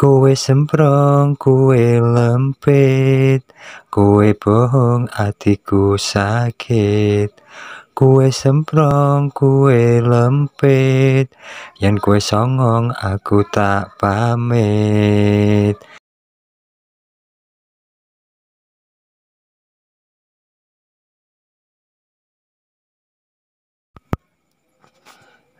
Kue semprong, kue lempit, kue bohong, atiku sakit. Kue semprong, kue lempit, yang kue songong, aku tak pamit.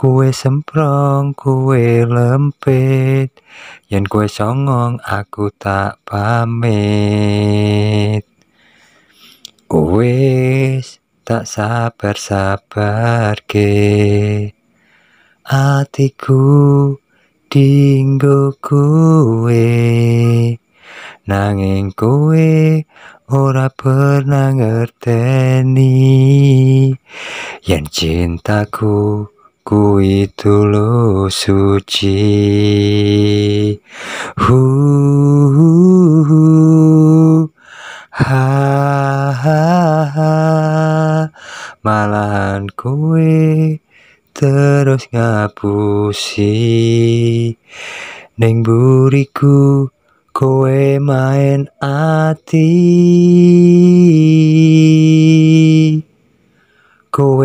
kue semprong kue lempit Yan kue songong aku tak pamit wis tak sabar sabar ke atiku dinggo kue nanging kue ora pernah ngerteni yen cintaku aku itu lo suci hu, ha, ha, ha malahan kue terus ngapusi Neng buriku kowe main ati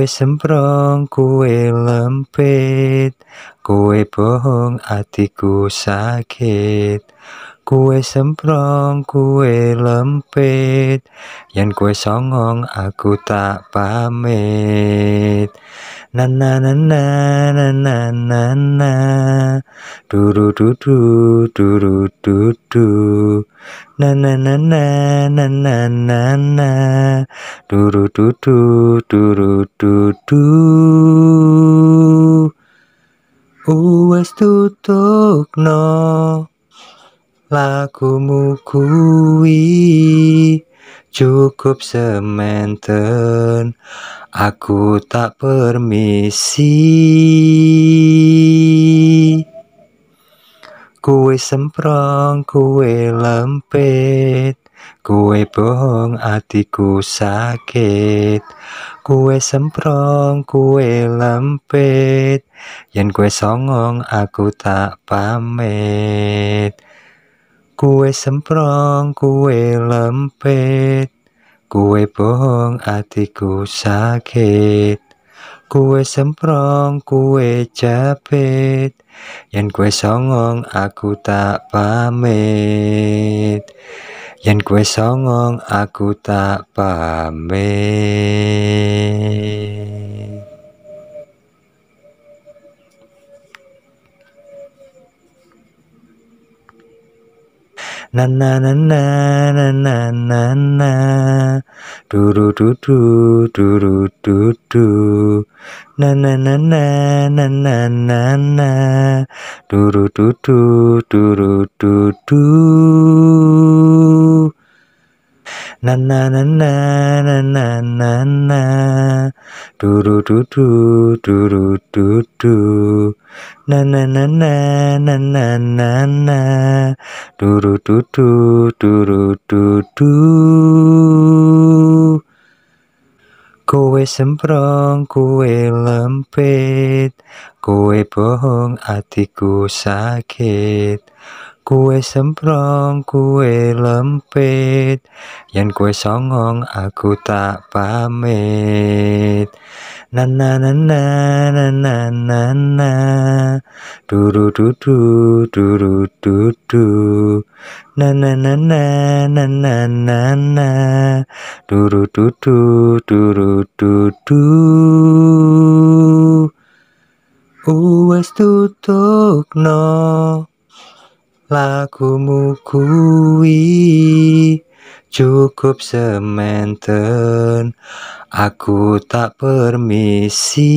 semprong kue lempit kue bohong atiku sakit kue semprong kue lempit yen kue songong aku tak pamit na na na na na na na na duru du du duru du du na na na na na na na na du du du du lakumu kui cukup sementen aku tak permisi kue semprong kue lempit kue bohong hatiku sakit kue semprong kue lempit yen kue songong aku tak pamit Kue semprong, kue lempit, kue bohong hatiku sakit. Kue semprong, kue capek, yang kue songong aku tak pamit. Yang kue songong aku tak pamit. na na na na na na na na do do do do do do do do na na na na na na na na do do do do do do do do na na na na na na na na du du du du du du du na na na na na na na na du du du du du du du du kowe semprong kowe lempit kowe bohong atiku sakit kue semprong, kue lempit, yang kue songong aku tak pamit. Na na na na na na na na, duru dudu du duru du na na na na na na na na, duru dudu du duru du du. Uwes tutukno Lagumu kui cukup sementen Aku tak permisi